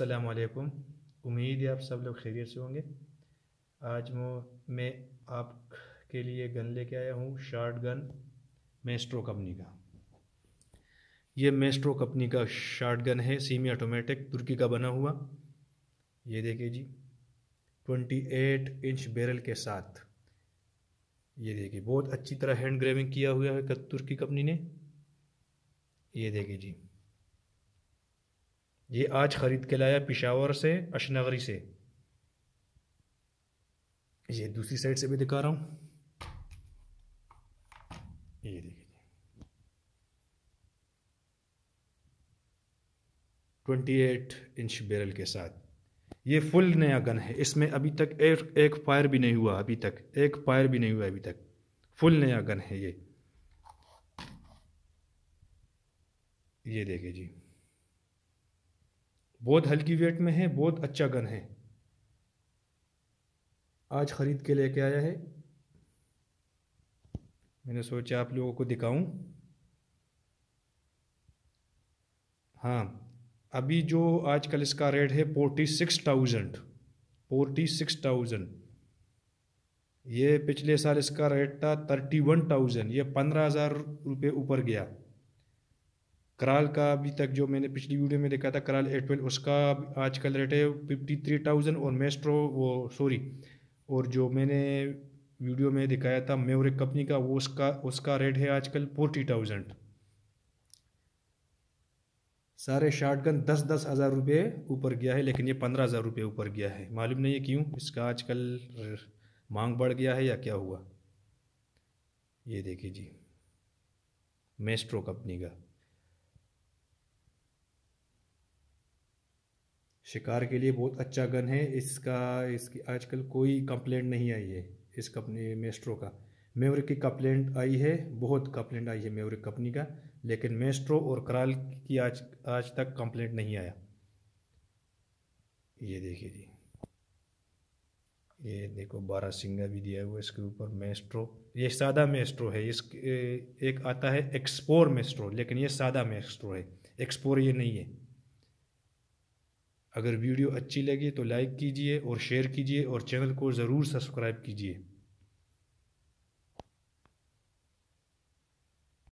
असलकुम उम्मीद है आप सब लोग खैरियत से होंगे आज मैं आपके लिए गन लेके आया हूँ शार्ट गन मेस्ट्रो कंपनी का ये मेस्ट्रो कंपनी का शार्ट गन है सीमी ऑटोमेटिक तुर्की का बना हुआ ये देखिए जी 28 इंच बैरल के साथ ये देखिए बहुत अच्छी तरह हैंड ग्रेविंग किया हुआ है तुर्की कंपनी ने ये देखिए जी ये आज ख़रीद के लाया पिशावर से अशनगरी से ये दूसरी साइड से भी दिखा रहा हूं ये देखिए ट्वेंटी एट इंच बैरल के साथ ये फुल नया गन है इसमें अभी तक एक एक फायर भी नहीं हुआ अभी तक एक फायर भी नहीं हुआ अभी तक फुल नया गन है ये ये देखिए जी बहुत हल्की वेट में है बहुत अच्छा गन है आज ख़रीद के लेके आया है मैंने सोचा आप लोगों को दिखाऊं हाँ अभी जो आजकल इसका रेट है forty six thousand forty six thousand ये पिछले साल इसका रेट था थर्टी वन थाउजेंड ये पंद्रह हज़ार रुपये ऊपर गया कराल का अभी तक जो मैंने पिछली वीडियो में देखा था कराल एट ट्वेल्व उसका आजकल रेट है फिफ्टी थ्री थाउजेंड और मेस्ट्रो वो सॉरी और जो मैंने वीडियो में दिखाया था मेवरिक कंपनी का वो उसका उसका रेट है आजकल फोर्टी थाउजेंड सारे शार्टगन दस दस हज़ार रुपये ऊपर गया है लेकिन ये पंद्रह हज़ार रुपये ऊपर गया है मालूम नहीं है क्यों इसका आजकल मांग बढ़ गया है या क्या हुआ ये देखिए जी मेस्ट्रो कंपनी का शिकार के लिए बहुत अच्छा गन है इसका इसकी आजकल कोई कंप्लेंट नहीं आई है इस कंपनी मेस्ट्रो का मेवरिक की कंप्लेंट आई है बहुत कंप्लेंट आई है मेवरिक कंपनी का लेकिन मेस्ट्रो और कराल की आज आज तक कंप्लेंट नहीं आया ये देखिए जी ये देखो बारह सिंगा भी दिया हुआ इसके ऊपर मेस्ट्रो ये सादा मेस्ट्रो है इस एक आता है एक्सपोर मेस्ट्रो लेकिन ये सादा मेस्ट्रो है एक्सपोर ये नहीं है अगर वीडियो अच्छी लगे तो लाइक कीजिए और शेयर कीजिए और चैनल को ज़रूर सब्सक्राइब कीजिए